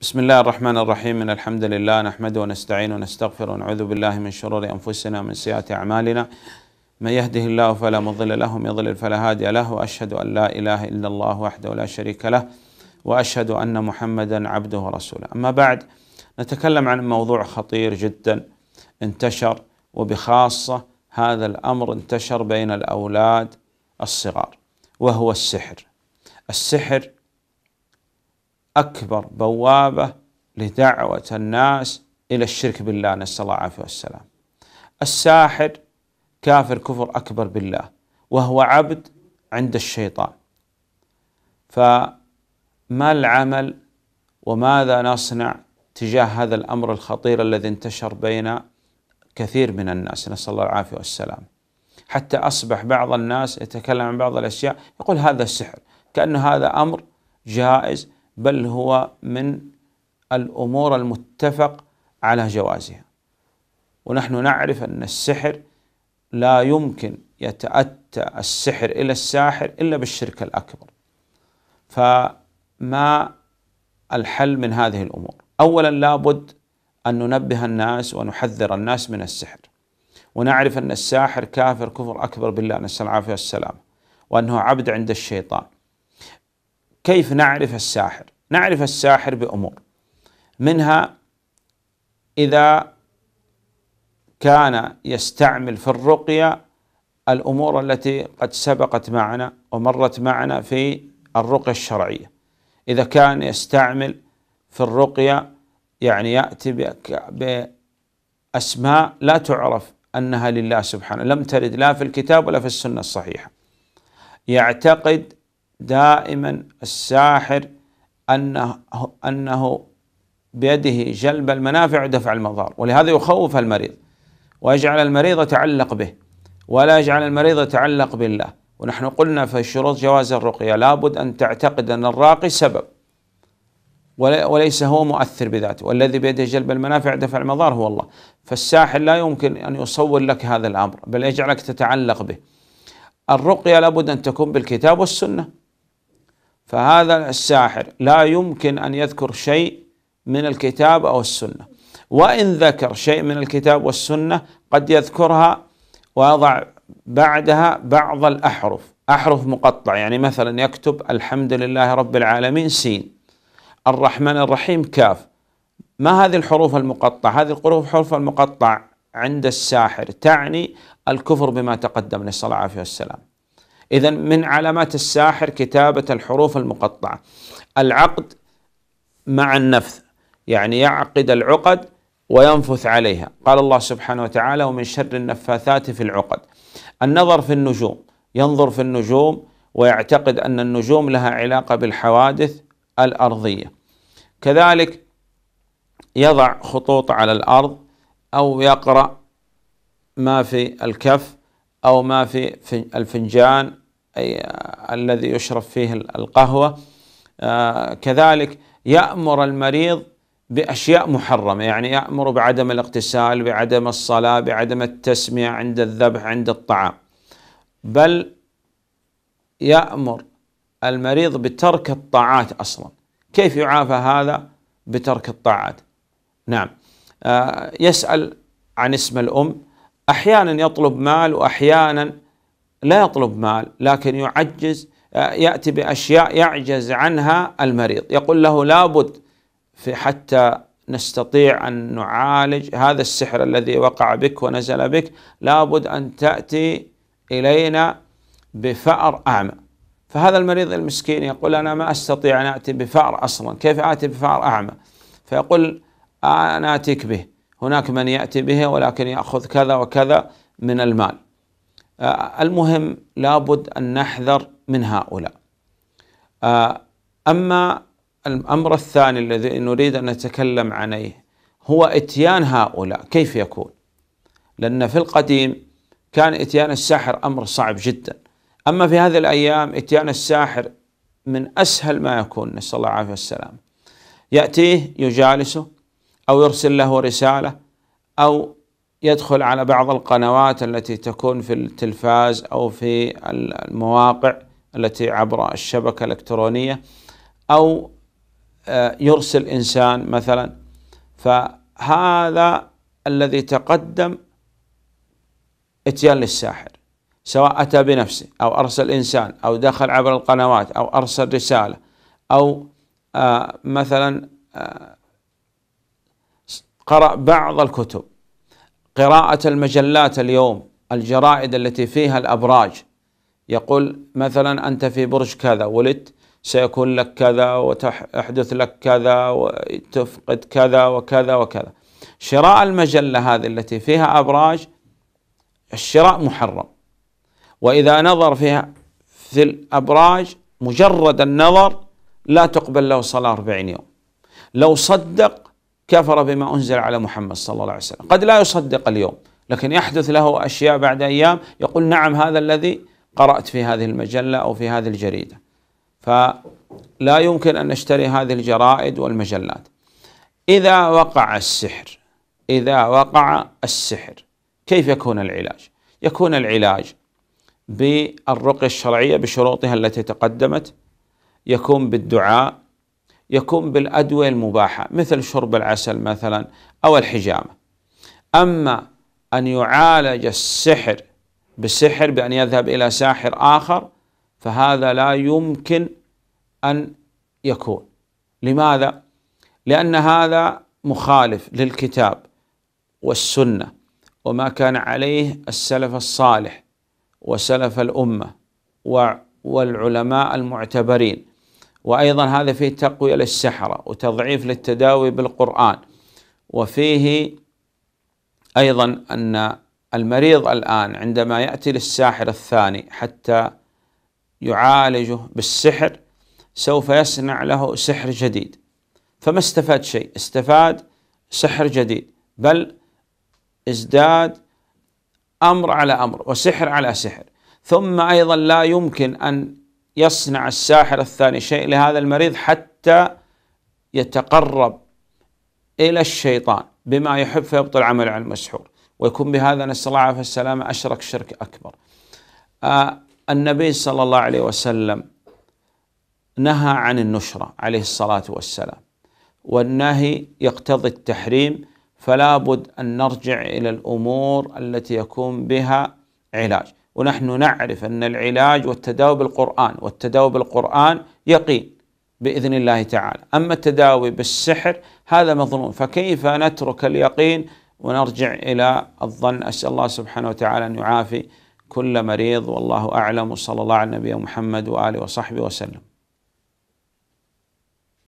بسم الله الرحمن الرحيم إن الحمد لله نحمده ونستعين ونستغفر ونعوذ بالله من شرور أنفسنا ومن سيئات أعمالنا من يهده الله فلا مضل له ومن يضلل فلا هادي له وأشهد أن لا إله إلا الله وحده لا شريك له وأشهد أن محمدا عبده ورسوله أما بعد نتكلم عن موضوع خطير جدا انتشر وبخاصة هذا الأمر انتشر بين الأولاد الصغار وهو السحر السحر أكبر بوابة لدعوة الناس إلى الشرك بالله نسأل الله العافية والسلام الساحر كافر كفر أكبر بالله وهو عبد عند الشيطان فما العمل وماذا نصنع تجاه هذا الأمر الخطير الذي انتشر بين كثير من الناس نسأل الله العافية والسلام حتى أصبح بعض الناس يتكلم عن بعض الأشياء يقول هذا السحر كأن هذا أمر جائز بل هو من الأمور المتفق على جوازها ونحن نعرف أن السحر لا يمكن يتأتى السحر إلى الساحر إلا بالشرك الأكبر فما الحل من هذه الأمور أولا لابد أن ننبه الناس ونحذر الناس من السحر ونعرف أن الساحر كافر كفر أكبر بالله نسأل العافية والسلام وأنه عبد عند الشيطان كيف نعرف الساحر نعرف الساحر بأمور منها إذا كان يستعمل في الرقية الأمور التي قد سبقت معنا ومرت معنا في الرقية الشرعية إذا كان يستعمل في الرقية يعني يأتي بأسماء لا تعرف أنها لله سبحانه لم ترد لا في الكتاب ولا في السنة الصحيحة يعتقد دائما الساحر أنه, أنه بيده جلب المنافع ودفع المضار ولهذا يخوف المريض ويجعل المريض يتعلق به ولا يجعل المريض يتعلق بالله ونحن قلنا في شروط جواز الرقية لابد أن تعتقد أن الراقي سبب وليس هو مؤثر بذاته والذي بيده جلب المنافع دفع المضار هو الله فالساحل لا يمكن أن يصور لك هذا الأمر بل يجعلك تتعلق به الرقية لابد أن تكون بالكتاب والسنة فهذا الساحر لا يمكن ان يذكر شيء من الكتاب او السنه وان ذكر شيء من الكتاب والسنه قد يذكرها ويضع بعدها بعض الاحرف احرف مقطعه يعني مثلا يكتب الحمد لله رب العالمين سين الرحمن الرحيم كاف ما هذه الحروف المقطعه هذه الحروف حروف المقطع عند الساحر تعني الكفر بما تقدم نسال الله العافيه والسلام إذا من علامات الساحر كتابة الحروف المقطعة العقد مع النفث يعني يعقد العقد وينفث عليها قال الله سبحانه وتعالى ومن شر النفاثات في العقد النظر في النجوم ينظر في النجوم ويعتقد أن النجوم لها علاقة بالحوادث الأرضية كذلك يضع خطوط على الأرض أو يقرأ ما في الكف أو ما في الفنجان أي الذي يشرب فيه القهوة آه، كذلك يأمر المريض بأشياء محرمة يعني يأمر بعدم الاغتسال بعدم الصلاة بعدم التسمية عند الذبح عند الطعام بل يأمر المريض بترك الطاعات أصلا كيف يعافى هذا بترك الطاعات نعم آه، يسأل عن اسم الأم أحيانا يطلب مال وأحيانا لا يطلب مال لكن يعجز يأتي بأشياء يعجز عنها المريض يقول له لابد في حتى نستطيع أن نعالج هذا السحر الذي وقع بك ونزل بك لابد أن تأتي إلينا بفأر أعمى فهذا المريض المسكين يقول أنا ما أستطيع أن أتي بفأر أصلا كيف آتي بفأر أعمى فيقول آه، أنا آتيك به هناك من يأتي به ولكن يأخذ كذا وكذا من المال آه، المهم لابد أن نحذر من هؤلاء آه، أما الأمر الثاني الذي نريد أن نتكلم عليه هو إتيان هؤلاء كيف يكون لأن في القديم كان إتيان الساحر أمر صعب جدا أما في هذه الأيام إتيان الساحر من أسهل ما يكون نسأل الله العافية والسلامه. يأتيه يجالسه أو يرسل له رسالة أو يدخل على بعض القنوات التي تكون في التلفاز أو في المواقع التي عبر الشبكة الإلكترونية أو آه، يرسل إنسان مثلا فهذا الذي تقدم اتيان للساحر سواء أتى بنفسه أو أرسل إنسان أو دخل عبر القنوات أو أرسل رسالة أو آه، مثلا آه، قرأ بعض الكتب قراءة المجلات اليوم الجرائد التي فيها الأبراج يقول مثلا أنت في برج كذا ولدت سيكون لك كذا وتحدث لك كذا وتفقد كذا وكذا وكذا شراء المجلة هذه التي فيها أبراج الشراء محرم وإذا نظر فيها في الأبراج مجرد النظر لا تقبل له صلاة 40 يوم لو صدق كفر بما أنزل على محمد صلى الله عليه وسلم قد لا يصدق اليوم لكن يحدث له أشياء بعد أيام يقول نعم هذا الذي قرأت في هذه المجلة أو في هذه الجريدة فلا يمكن أن نشتري هذه الجرائد والمجلات إذا وقع السحر إذا وقع السحر كيف يكون العلاج؟ يكون العلاج بالرقية الشرعية بشروطها التي تقدمت يكون بالدعاء يكون بالأدوية المباحة مثل شرب العسل مثلا أو الحجامة أما أن يعالج السحر بسحر بأن يذهب إلى ساحر آخر فهذا لا يمكن أن يكون لماذا؟ لأن هذا مخالف للكتاب والسنة وما كان عليه السلف الصالح وسلف الأمة والعلماء المعتبرين وأيضا هذا فيه تقوية للسحرة وتضعيف للتداوي بالقرآن وفيه أيضا أن المريض الآن عندما يأتي للساحر الثاني حتى يعالجه بالسحر سوف يصنع له سحر جديد فما استفاد شيء استفاد سحر جديد بل ازداد امر على امر وسحر على سحر ثم ايضا لا يمكن ان يصنع الساحر الثاني شيء لهذا المريض حتى يتقرب إلى الشيطان بما يحب فيبطل عمل عن المسحور ويكون بهذا نسأل الله العافية والسلامة أشرك شرك أكبر آه النبي صلى الله عليه وسلم نهى عن النشرة عليه الصلاة والسلام والنهي يقتضي التحريم فلا بد أن نرجع إلى الأمور التي يكون بها علاج ونحن نعرف أن العلاج والتداوي بالقرآن والتداوي بالقرآن يقين بإذن الله تعالى أما التداوي بالسحر هذا مظنون فكيف نترك اليقين ونرجع إلى الظن أسأل الله سبحانه وتعالى أن يعافي كل مريض والله أعلم وصلى الله على النبي محمد وآله وصحبه وسلم